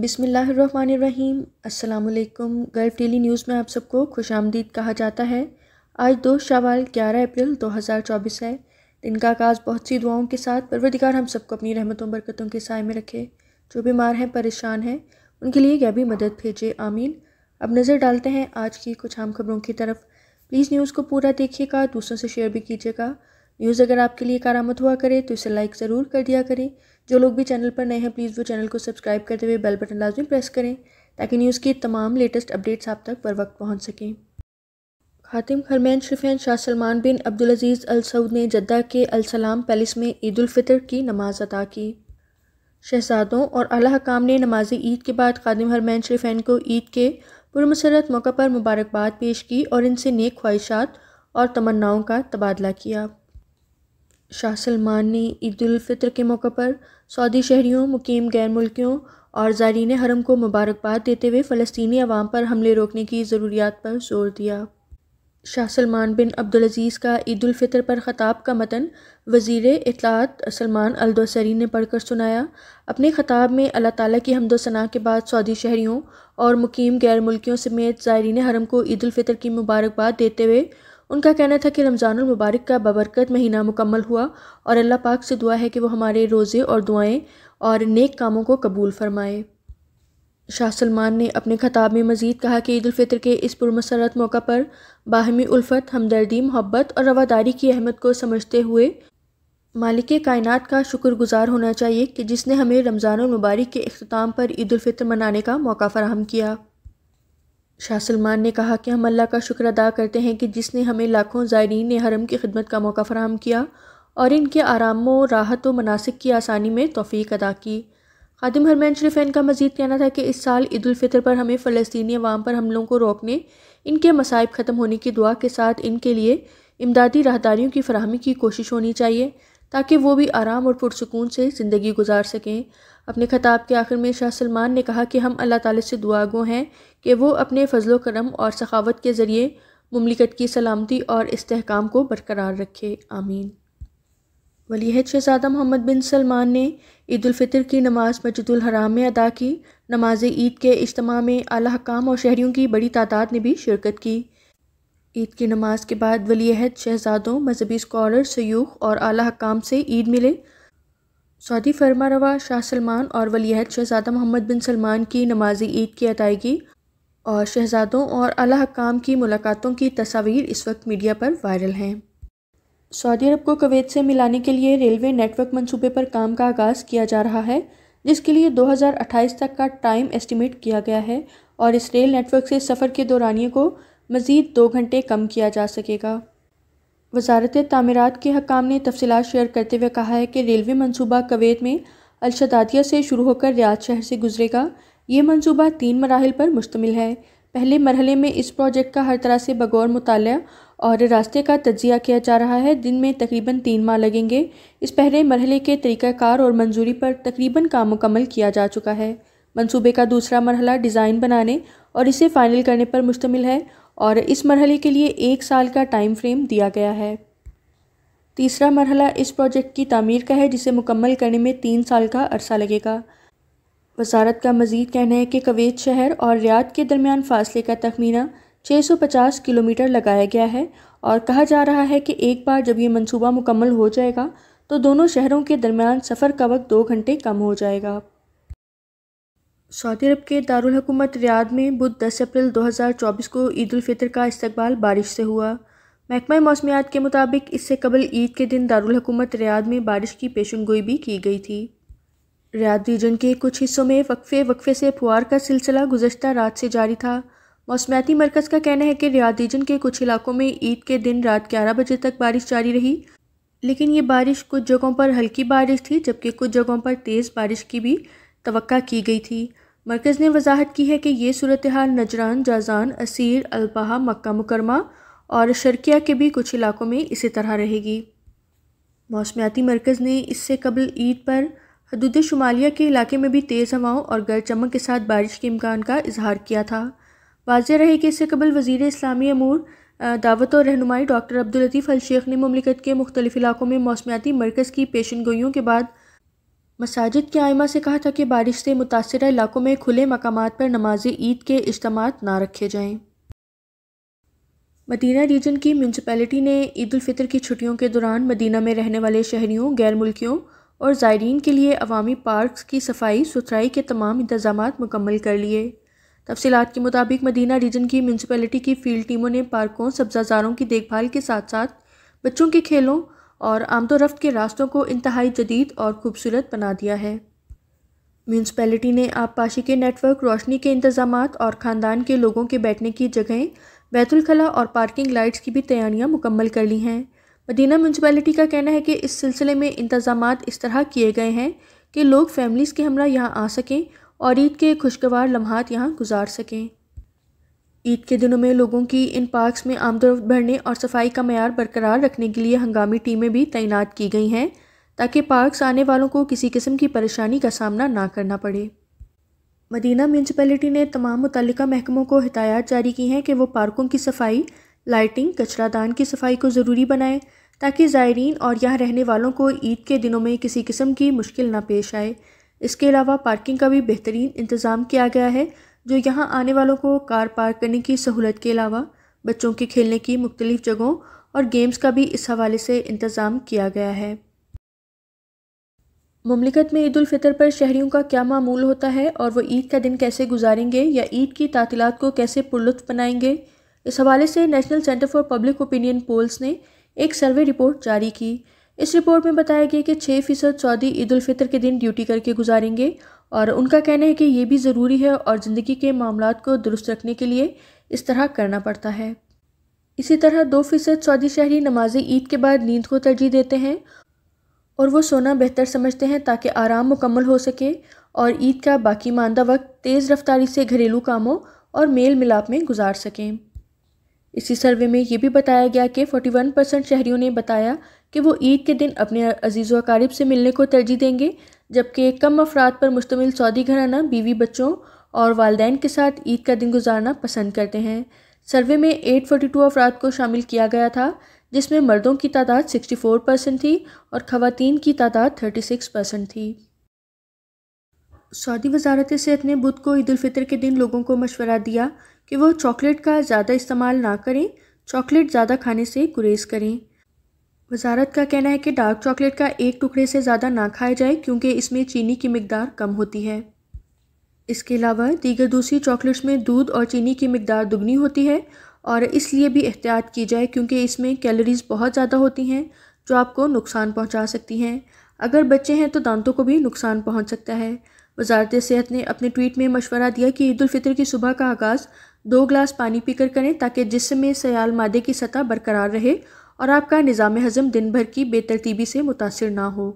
बिसमीम् अल्लाम gulf daily news में आप सबको खुश आमदीद कहा जाता है आज दो शवाल ग्यारह अप्रैल 2024 है दिन का आगाज़ बहुत सी दुआओं के साथ परवरदिगार हम सबको अपनी रहमतों बरकतों के साय में रखे जो बीमार हैं परेशान हैं उनके लिए यह भी मदद भेजे आमीन अब नज़र डालते हैं आज की कुछ आम खबरों की तरफ प्लीज़ न्यूज़ को पूरा देखिएगा दूसरों से शेयर भी कीजिएगा न्यूज़ अगर आपके लिए कारामद हुआ करे तो इसे लाइक ज़रूर कर दिया करें जो लोग भी चैनल पर नए हैं प्लीज़ वो चैनल को सब्सक्राइब करते हुए बेल बटन लाजमी प्रेस करें ताकि न्यूज़ की तमाम लेटेस्ट अपडेट्स आप तक पर वक्त पहुँच सकें खातिम खरमैन शफैन शाह सलमान बिन अब्दुल अजीज़ अल सऊद ने जद्दा के अलसलाम पैलेस में ईदालफ़ितर की नमाज़ अदा की शहजादों और अला हकाम ने नमाज ईद के बाद खादिम हरमैन शरीफैन को ईद के पुरमसरत मौका पर मुबारकबाद पेश की और इनसे नेक ख्वाहिशात और तमन्नाओं का तबादला किया शाह सलमान ने ईदालफ़ित्र के मौके पर सऊदी शहरियों मुकीम गैर मुल्कियों और ज़ारीन हरम को मुबारकबाद देते हुए फ़लस्तनी अवाम पर हमले रोकने की ज़रूरियात पर जोर दिया शाह सलमान बिन अब्दुलज़ीज़ का फितर पर ख़ताब का मतन वज़ीर अतलात सलमान अलदोसरी ने पढ़कर सुनाया अपने ख़ताब में अल्लाह ताला की हमदोसना के बाद सऊदी शहरीों और मुकीम गैर मुल्कियों समेत ज़ायरीन हरम को ईदालफ़ितर की मुबारकबाद देते हुए उनका कहना था कि रमज़ानुल मुबारक का बबरकत महीना मुकम्मल हुआ और अल्लाह पाक से दुआ है कि वो हमारे रोज़े और दुआएं और नेक कामों को कबूल फरमाए शाह सलमान ने अपने खताब में मज़ीद कहा कि ईदालफ़ितर के इस पुरमसरत मौका पर बाहमी उल्फत हमदर्दी मोहब्बत और रवादारी की अहमियत को समझते हुए मालिक कायन का शुक्रगुजार होना चाहिए कि जिसने हमें रमज़ान मुबारक के अख्ताम पर ईदालफ़ितर मनाने का मौका फ़राहम किया शाह सलमान ने कहा कि हम अल्लाह का शुक्र अदा करते हैं कि जिसने हमें लाखों ज़ायरीन ने हरम की खिदमत का मौका फराहम किया और इनके आरामों राहत व मनासिक की आसानी में तोफ़ी अदा की खादिम हरमैन शरीफैन का मजीद कहना था कि इस साल ईदालफ़ितर पर हमें फ़लस्तनी अवाम पर हमलों को रोकने इनके मसाइब ख़त्म होने की दुआ के साथ इनके लिए इमदादी राहदारियों की फरहमी की कोशिश होनी चाहिए ताकि वो भी आराम और पुरसकून से ज़िंदगी गुजार सकें अपने खताब के आखिर में शाह सलमान ने कहा कि हम अल्लाह ताली से दुआगो हैं कि वो अपने फ़जलो करम और सखावत के ज़रिए ममलिकत की सलामती और इसकाम को बरकरार रखे आमीन वलीहद शहजादा मोहम्मद बिन सलमान ने ईदालफ़ितर की नमाज़ मस्जिद में अदा की नमाज ईद के अज्तम में अला हकाम और शहरीों की बड़ी तादाद ने भी शिरकत की ईद की नमाज के बाद वलीहद शहजादों मजहबी स्कॉलर सयूख और अला हकाम से ईद मिले सऊदी फरमारवा शाह सलमान और वलीहद शहजादा मोहम्मद बिन सलमान की नमाजी ईद की अदायगी और शहजादों और अला हकाम की मुलाकातों की तस्वीर इस वक्त मीडिया पर वायरल हैं सऊदी अरब को कवैत से मिलाने के लिए रेलवे नेटवर्क मंसूबे पर काम का आगाज़ किया जा रहा है जिसके लिए 2028 तक का टाइम एस्टिमेट किया गया है और इस रेल नेटवर्क से सफ़र के दौरानिए को मज़ीद दो घंटे कम किया जा सकेगा वजारत तमीरत के हकाम ने तफसलत शेयर करते हुए कहा है कि रेलवे मनसूबा कवैत में अलशदादिया से शुरू होकर रियाद शहर से गुजरेगा ये मनसूबा तीन मराहल पर मुश्तमिल है पहले मरहले में इस प्रोजेक्ट का हर तरह से बगौर मुताल और रास्ते का तजिया किया जा रहा है दिन में तकरीबन तीन माह लगेंगे इस पहले मरहले के तरीक़ाकार और मंजूरी पर तकरीबन काम मुकम्मल किया जा चुका है मनसूबे का दूसरा मरहला डिज़ाइन बनाने और इसे फ़ाइनल करने पर मुश्तमिल है और इस मरहले के लिए एक साल का टाइम फ्रेम दिया गया है तीसरा मरहला इस प्रोजेक्ट की तमीर का है जिसे मुकम्मल करने में तीन साल का अरसा लगेगा वजारत का मजीद कहना है कि कवेत शहर और रियाद के दरमियान फासले का तखमीना 650 किलोमीटर लगाया गया है और कहा जा रहा है कि एक बार जब ये मंसूबा मुकम्मल हो जाएगा तो दोनों शहरों के दरमियान सफ़र का वक्त दो घंटे कम हो जाएगा सऊदी अरब के दारकूमत रियाद में बुध 10 अप्रैल 2024 को ईद फ़ितर का इस्तबाल बारिश से हुआ महकमा मौसमियात के मुताबिक इससे कबल ईद के दिन दारकूमत रियाद में बारिश की पेशन गोई भी की गई थी रियाद रीजन के कुछ हिस्सों में वक्फे वक्फे से फुहार का सिलसिला गुजशत रात से जारी था मौसमियाती मरकज़ का कहना है कि रियाद रीजन के कुछ इलाकों में ईद के दिन रात ग्यारह बजे तक बारिश जारी रही लेकिन ये बारिश कुछ जगहों पर हल्की बारिश थी जबकि कुछ जगहों पर तेज़ बारिश की भी तो की गई थी मरकज़ ने वजाहत की है कि ये सूरत हाल नजरान जाजान असीर अल्पहा मक्का मुकरमा और शर्किया के भी कुछ इलाकों में इसी तरह रहेगी मौसमियाती मरकज़ ने इससे कबल ईद पर हदूद शुमालिया के इलाके में भी तेज़ हवाओं और गर चमक के साथ बारिश के इम्कान का इजहार किया था वाजह रहे कि इससे कबल वजीर इस्लामी अमूर दावत और रहनुमाई डॉक्टर अब्दुलतीफ़ अल शेख ने ममलिकत के मुख्तलिफ इलाकों में मौसमियाती मरकज़ की पेशन गोइयों के बाद मसाजिद के आयमा से कहा था कि बारिश से मुतासर इलाकों में खुले मकाम पर नमाज ईद के इज्तम ना रखे जाएँ मदीना रीजन की म्यूनसिपैलिटी ने ईदालफ़ितर की छुट्टियों के दौरान मदीना में रहने वाले शहरीों गैर मुल्कियों और ज़ायरीन के लिए अवामी पार्कस की सफाई सुथराई के तमाम इंतजाम मुकम्मल कर लिए तफसीत के मुताबिक मदीना रीजन की म्यूनसपैलिटी की फील्ड टीमों ने पार्कों सब्जाजारों की देखभाल के साथ साथ बच्चों के खेलों और आमदोरफ्त के रास्तों को इंतहाई जदीद और खूबसूरत बना दिया है म्यूनसपैलिटी ने आबपाशी के नेटवर्क रोशनी के इंतजाम और ख़ानदान के लोगों के बैठने की जगहें बैतुलखला और पार्किंग लाइट्स की भी तैयारियां मुकम्मल कर ली हैं मदीना म्यूनसपैलिटी का कहना है कि इस सिलसिले में इंतजाम इस तरह किए गए हैं कि लोग फैमिलीज़ के हमरा यहाँ आ सकें और ईद के खुशगवार लम्हात यहाँ गुजार सकें ईद के दिनों में लोगों की इन पार्क्स में आमदोरफ्त बढ़ने और सफाई का मैार बरकरार रखने के लिए हंगामी टीमें भी तैनात की गई हैं ताकि पार्क्स आने वालों को किसी किस्म की परेशानी का सामना ना करना पड़े मदीना म्यूनसिपैलिटी ने तमाम मुतल महकमों को हिदायत जारी की हैं कि वो पार्कों की सफाई लाइटिंग कचरादान की सफाई को ज़रूरी बनाएं ताकि ज़ायरीन और यहाँ रहने वालों को ईद के दिनों में किसी किस्म की मुश्किल ना पेश आए इसके अलावा पार्किंग का भी बेहतरीन इंतज़ाम किया गया है जो यहाँ आने वालों को कार पार्क करने की सहूलत के अलावा बच्चों के खेलने की मुख्तलिफ़ जगहों और गेम्स का भी इस हवाले से इंतज़ाम किया गया है ममलिकत में ईदालफ़ितर पर शहरीों का क्या मामूल होता है और वह ईद का दिन कैसे गुजारेंगे या ईद की तातीलत को कैसे पुरलुत्फ बनाएंगे इस हवाले से National Centre for Public Opinion Polls ने एक सर्वे रिपोर्ट जारी की इस रिपोर्ट में बताया गया कि छः फ़ीसद सऊदी ईदालफ़ितर के दिन ड्यूटी करके गुजारेंगे और उनका कहना है कि ये भी ज़रूरी है और ज़िंदगी के मामला को दुरुस्त रखने के लिए इस तरह करना पड़ता है इसी तरह दो फ़ीसद सऊदी शहरी नमाज ईद के बाद नींद को तरजीह देते हैं और वो सोना बेहतर समझते हैं ताकि आराम मुकम्मल हो सके और ईद का बाकी मानदा वक्त तेज़ रफ्तारी से घरेलू कामों और मेल मिलाप में गुजार सकें इसी सर्वे में ये भी बताया गया कि 41 परसेंट शहरियों ने बताया कि वो ईद के दिन अपने अजीज़ वकारीब से मिलने को तरजीह देंगे जबकि कम अफराद पर मुश्तमिल सऊदी घराना बीवी बच्चों और वालदेन के साथ ईद का दिन गुजारना पसंद करते हैं सर्वे में 842 अफराद को शामिल किया गया था जिसमें मर्दों की तादाद 64 परसेंट थी और ख़वान की तादाद 36 परसेंट थी सऊदी वजारत सेहत ने बुध को ईद फितर के दिन लोगों को मशवरा दिया कि वह चॉकलेट का ज़्यादा इस्तेमाल ना करें चॉकलेट ज़्यादा खाने से गुरेज करें वजारत का कहना है कि डार्क चॉकलेट का एक टुकड़े से ज़्यादा ना खाया जाए क्योंकि इसमें चीनी की मकदार कम होती है इसके अलावा दीगर दूसरी चॉकलेट्स में दूध और चीनी की मकदार दुगनी होती है और इसलिए भी एहतियात की जाए क्योंकि इसमें कैलोरीज़ बहुत ज़्यादा होती हैं जो आपको नुकसान पहुंचा सकती हैं अगर बच्चे हैं तो दांतों को भी नुकसान पहुंच सकता है वजारत सेहत ने अपने ट्वीट में मशवरा दिया कि ईदालफ़ितर की सुबह का आगाज़ दो गिलास पानी पीकर करें ताकि जिसम में सयाल मादे की सतह बरकरार रहे और आपका निज़ाम हज़म दिन भर की बेतरतीबी से मुतासर ना हो